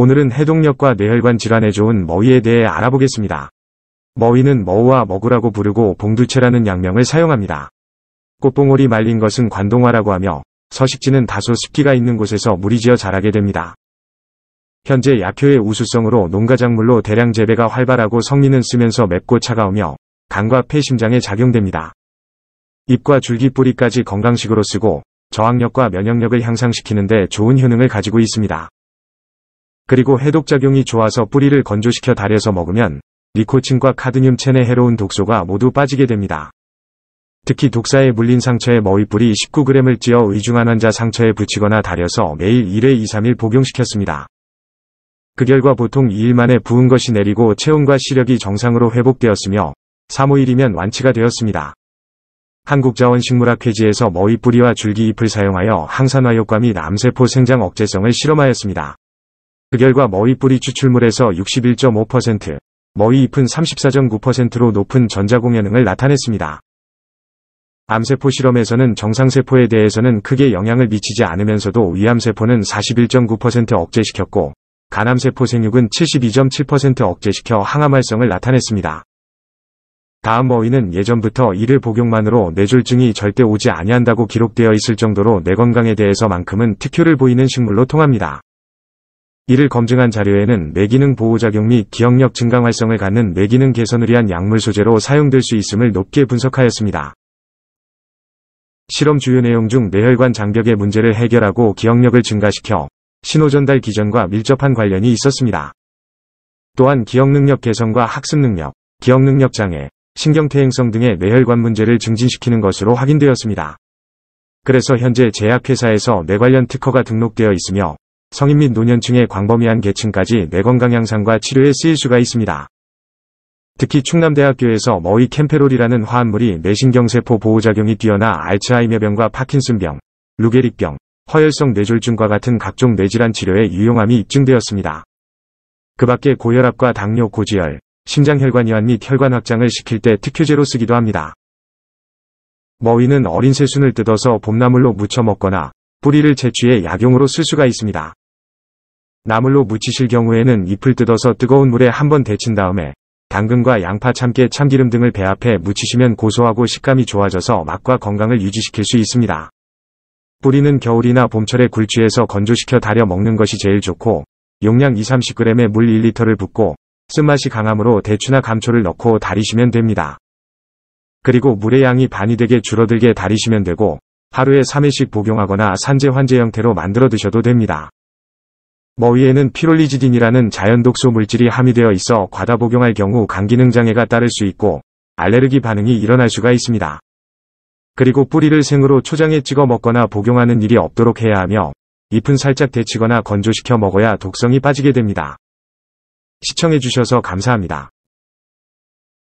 오늘은 해독력과 뇌혈관 질환에 좋은 머위에 대해 알아보겠습니다. 머위는 머우와 머구라고 부르고 봉두채라는 양명을 사용합니다. 꽃봉오리 말린 것은 관동화라고 하며 서식지는 다소 습기가 있는 곳에서 무리지어 자라게 됩니다. 현재 약효의 우수성으로 농가작물로 대량 재배가 활발하고 성리는 쓰면서 맵고 차가우며 간과 폐 심장에 작용됩니다. 잎과 줄기 뿌리까지 건강식으로 쓰고 저항력과 면역력을 향상시키는데 좋은 효능을 가지고 있습니다. 그리고 해독작용이 좋아서 뿌리를 건조시켜 달여서 먹으면 리코틴과카드늄첸의 해로운 독소가 모두 빠지게 됩니다. 특히 독사에 물린 상처에 머위뿌리 19g을 찧어 의중한 환자 상처에 붙이거나 달여서 매일 1회 2, 3일 복용시켰습니다. 그 결과 보통 2일 만에 부은 것이 내리고 체온과 시력이 정상으로 회복되었으며 3, 5일이면 완치가 되었습니다. 한국자원식물학회지에서 머위뿌리와 줄기잎을 사용하여 항산화 효과 및 암세포 생장 억제성을 실험하였습니다. 그 결과 머위뿌리 추출물에서 61.5%, 머위잎은 34.9%로 높은 전자공여능을 나타냈습니다. 암세포 실험에서는 정상세포에 대해서는 크게 영향을 미치지 않으면서도 위암세포는 41.9% 억제시켰고, 간암세포 생육은 72.7% 억제시켜 항암활성을 나타냈습니다. 다음 머위는 예전부터 이를 복용만으로 뇌졸증이 절대 오지 아니한다고 기록되어 있을 정도로 뇌 건강에 대해서만큼은 특효를 보이는 식물로 통합니다. 이를 검증한 자료에는 뇌기능 보호작용 및 기억력 증강 활성을 갖는 뇌기능 개선을 위한 약물 소재로 사용될 수 있음을 높게 분석하였습니다. 실험 주요 내용 중 뇌혈관 장벽의 문제를 해결하고 기억력을 증가시켜 신호전달 기전과 밀접한 관련이 있었습니다. 또한 기억능력 개선과 학습능력, 기억능력 장애, 신경퇴행성 등의 뇌혈관 문제를 증진시키는 것으로 확인되었습니다. 그래서 현재 제약회사에서 뇌 관련 특허가 등록되어 있으며 성인 및 노년층의 광범위한 계층까지 뇌건강 향상과 치료에 쓰일 수가 있습니다. 특히 충남대학교에서 머위 캠페롤이라는 화합물이 뇌신경세포 보호작용이 뛰어나 알츠하이머병과 파킨슨병, 루게릭병, 허혈성 뇌졸중과 같은 각종 뇌질환 치료에 유용함이 입증되었습니다. 그 밖에 고혈압과 당뇨 고지혈, 심장혈관이완 및 혈관 확장을 시킬 때 특효제로 쓰기도 합니다. 머위는 어린 새순을 뜯어서 봄나물로 무쳐 먹거나 뿌리를 채취해 약용으로 쓸 수가 있습니다. 나물로 무치실 경우에는 잎을 뜯어서 뜨거운 물에 한번 데친 다음에 당근과 양파 참깨 참기름 등을 배합해 무치시면 고소하고 식감이 좋아져서 맛과 건강을 유지시킬 수 있습니다. 뿌리는 겨울이나 봄철에 굴취해서 건조시켜 달여 먹는 것이 제일 좋고 용량 2-30g에 물 1리터를 붓고 쓴맛이 강하므로 대추나 감초를 넣고 달이시면 됩니다. 그리고 물의 양이 반이 되게 줄어들게 달이시면 되고 하루에 3회씩 복용하거나 산재 환재 형태로 만들어 드셔도 됩니다. 머위에는 피롤리지딘이라는 자연독소 물질이 함유되어 있어 과다 복용할 경우 간기능 장애가 따를 수 있고 알레르기 반응이 일어날 수가 있습니다. 그리고 뿌리를 생으로 초장에 찍어 먹거나 복용하는 일이 없도록 해야 하며 잎은 살짝 데치거나 건조시켜 먹어야 독성이 빠지게 됩니다. 시청해주셔서 감사합니다.